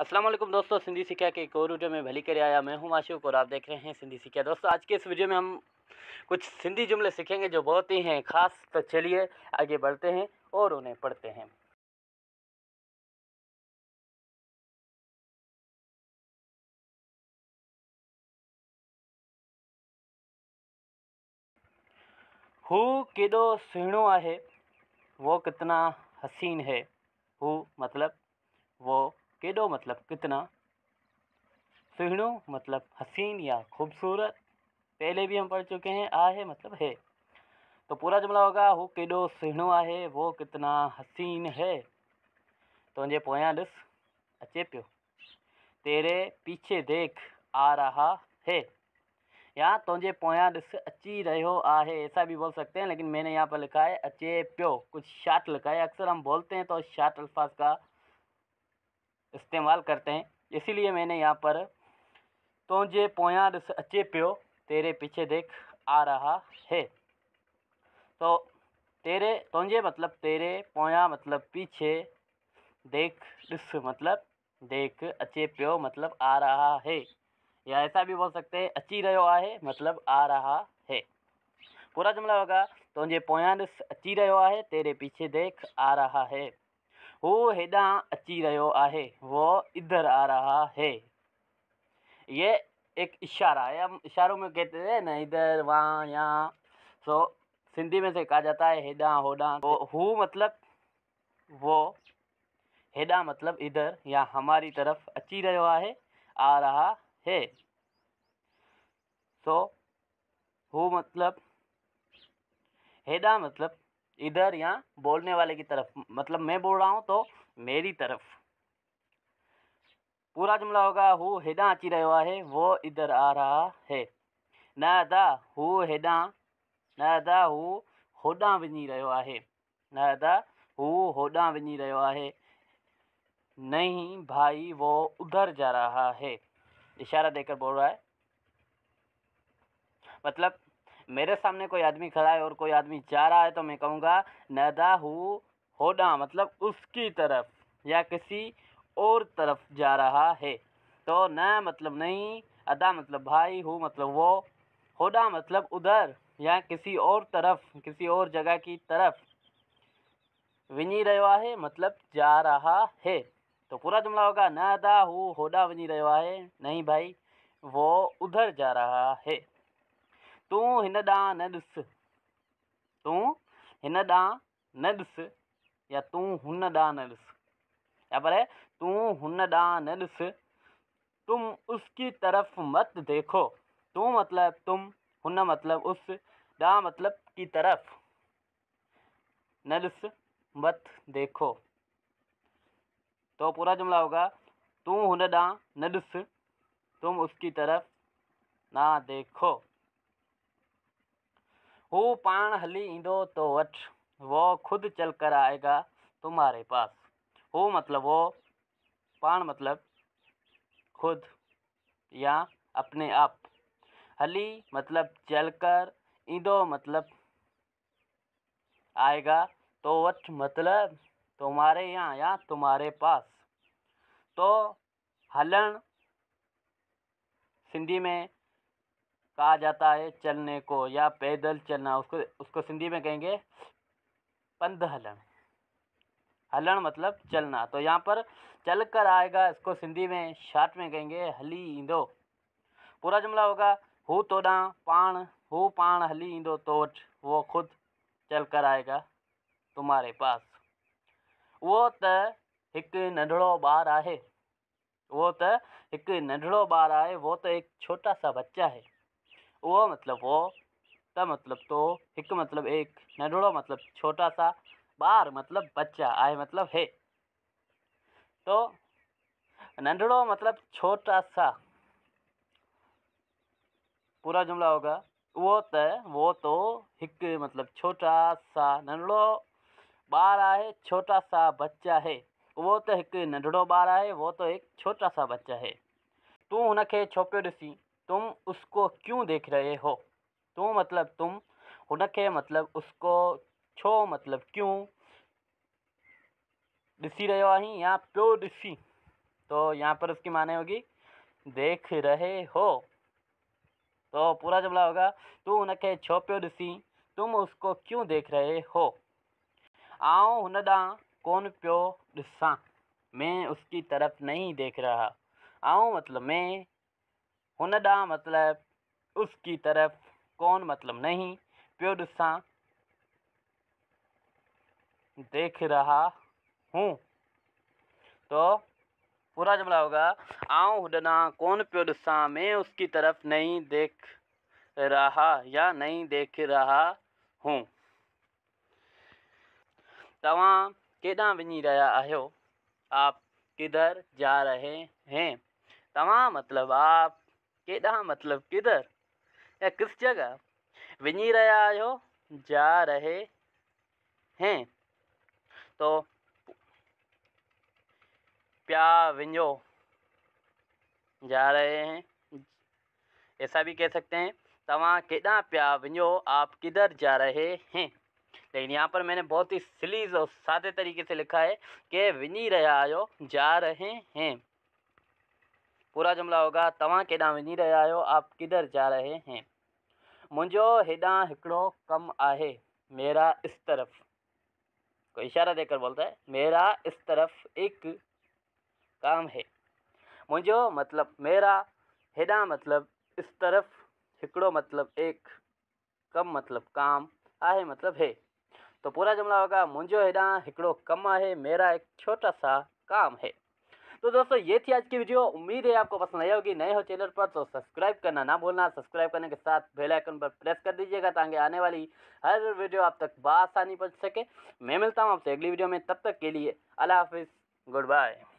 असलम दोस्तों सिंधी सिक्का के एक और वीडियो में भली कर आया मैं हूं आशुक और आप देख रहे हैं सिंधी सिक्का दोस्तों आज के इस वीडियो में हम कुछ सिंधी जुमले सीखेंगे जो बहुत ही हैं ख़ास तो चलिए आगे बढ़ते हैं और उन्हें पढ़ते हैं हु किदो सुहिणो आहे वो कितना हसीन है हु मतलब वो केडो मतलब कितना सुहणो मतलब हसीन या खूबसूरत पहले भी हम पढ़ चुके हैं आ है मतलब है तो पूरा जुमला होगा वो केडो सुहणो आहे वो कितना हसीन है तुंहिंजे तो पोया दिस अचे पियो तेरे पीछे देख आ रहा है या तुझे तो पोया दिस अची रहो है ऐसा भी बोल सकते हैं लेकिन मैंने यहाँ पर लिखा है अचे प्यो कुछ शार्ट लिखा है अक्सर हम बोलते हैं तो शार्ट अल्फाज का इस्तेमाल करते हैं इसीलिए मैंने यहाँ पर तुंहिंजे पोया ॾिस अच्छे प्यो तेरे पीछे देख आ रहा है तो तेरे तुंहिंजे मतलब तेरे पोया मतलब पीछे देख ॾिस मतलब देख अचे प्यो मतलब आ रहा है या ऐसा भी बोल सकते हैं अची रहो है मतलब आ रहा है पूरा जुमला होगा तुझे पोया ॾिस अची रहो है तेरे पीछे देख आ रहा है वो हेदा अची रो है वो इधर आ रहा है ये एक इशारा है हम इशारों में कहते हैं ना इधर वहाँ यहाँ सो सिंधी में से कहा जाता है हेदा होदा तो हु मतलब वो हेदा मतलब इधर या हमारी तरफ अची रो है आ रहा है सो हु मतलब हेदा मतलब इधर यहाँ बोलने वाले की तरफ मतलब मैं बोल रहा हूँ तो मेरी तरफ पूरा जुमला होगा हु हेडा अची रहे है वो इधर आ रहा है न हु हेडा न हु होडा वञी रहियो है नादा हु होडा होॾां वञी है नहीं भाई वो उधर जा रहा है इशारा देकर बोल रहा है मतलब मेरे सामने कोई आदमी खड़ा है और कोई आदमी जा रहा है तो मैं कहूँगा नदा हु होडा मतलब उसकी तरफ या किसी और तरफ जा रहा है तो न मतलब नहीं अदा मतलब भाई हु मतलब वो होडा मतलब उधर या किसी और तरफ किसी और जगह की तरफ विनी रहा है मतलब जा रहा है तो पूरा जुमला होगा न अदा हु होडा विनी रहा है नहीं भाई वो उधर जा रहा है तूं हिन ॾांहुं न ॾिसु तूं हिन ॾांहुं न ॾिसु या तूं हुन ॾांहुं न ॾिसु या पर तूं हुन ॾांहुं न ॾिसु तुम उसकी तरफ मत देखो तूं मतिलबु तुम हुन मतिलबु उस ॾांहुं मतिलबु की तरफ़ न ॾिस मत देखो तो पूरा जुमला होगा तू हुन ॾांहुं न ॾिस तुम उसकी तरफ ना देखो वो पाण हली इंदो तो वट वो खुद चल कर आएगा तुम्हारे पास वो मतलब वो पाण मतलब खुद या अपने आप हली मतलब चल कर इंदो मतलब आएगा तो वट मतलब तुम्हारे यहाँ या तुम्हारे पास तो हलण सिंधी में कहा जाता है चलने को या पैदल चलना उसको उसको सिंधी में कहेंगे पंध हलन हलन मतलब चलना तो यहाँ पर चल कर आएगा इसको सिंधी में शार्ट में कहेंगे हली इंदो पूरा जुमला होगा हु तोॾां पाण हु पाण हली इंदो तो वो खुद चल कर आएगा तुम्हारे पास वो त एक नंढिड़ो बार आहे वो तो एक नंढड़ो बार आए वो तो एक छोटा सा बच्चा है वो मतलब वो त मतलब तो हिक मतलब एक नडोड़ो मतलब छोटा सा बार मतलब बच्चा आए मतलब है तो नंढड़ो मतलब छोटा सा पूरा जुमला होगा वो त वो तो हिक मतलब छोटा सा नंढड़ो बार आए छोटा सा बच्चा है वो तो एक नंढड़ो बार आहे वो तो एक छोटा सा बच्चा है तू उन छो दिसी तुम उसको क्यों देख रहे हो तो मतलब तुम हुनक मतलब उसको छो मतलब क्यों रहे हो आही या प्यो दिसी तो यहाँ पर उसकी माने होगी देख रहे हो तो पूरा जुमला होगा तू हुनखे छो प्यो दिसी तुम उसको क्यों देख रहे हो आओ हुन ॾांहुं कौन पियो दिसा मैं उसकी तरफ नहीं देख रहा आओ मतलब मैं हुनॾां मतलब उसकी तरफ़ कौन मतलब नहीं पियो ॾिसां देख रहा हूँ तो पूरा जुमला होगा आऊँ हुडना कौन प्यो ॾिसां मैं उसकी तरफ नहीं देख रहा या नहीं देख रहा हूँ तव्हां केॾांहुं वञी रहा आहियो आप किधर जा रहे हैं तव्हां मतलब आप केॾांहुं मतलब किधर या किस जगह विनी रहे आयो जा रहे हैं तो प्या विंजो जा रहे हैं ऐसा भी कह सकते हैं तवा केॾांहुं प्या विंजो आप किधर जा रहे हैं लेकिन यहाँ पर मैंने बहुत ही सिलीज और सादे तरीके से लिखा है कि विनी रहा आयो जा रहे हैं पूरा जुमला होगा तव्हां केदा वही रहा हो आप किधर जा रहे हैं मुझो हेॾां हिकिड़ो कम आहे मेरा इस तरफ को इशारा देकर बोलता है मेरा इस तरफ एक काम है मुझो मतलब मेरा हेॾां मतलब इस तरफ हिकिड़ो मतलब एक कम मतलब काम आहे मतलब है तो पूरा जुमला होगा मुझो हेॾां हिकिड़ो कम आहे मेरा एक छोटा सा काम है तो दोस्तों ये थी आज की वीडियो उम्मीद है आपको पसंद आई होगी नए हो चैनल पर तो सब्सक्राइब करना ना भूलना सब्सक्राइब करने के साथ बेल आइकन पर प्रेस कर दीजिएगा ताकि आने वाली हर वीडियो आप तक बासानी पहुँच सके मैं मिलता हूँ आपसे अगली वीडियो में तब तक के लिए अल्लाह हाफिज़ गुड बाय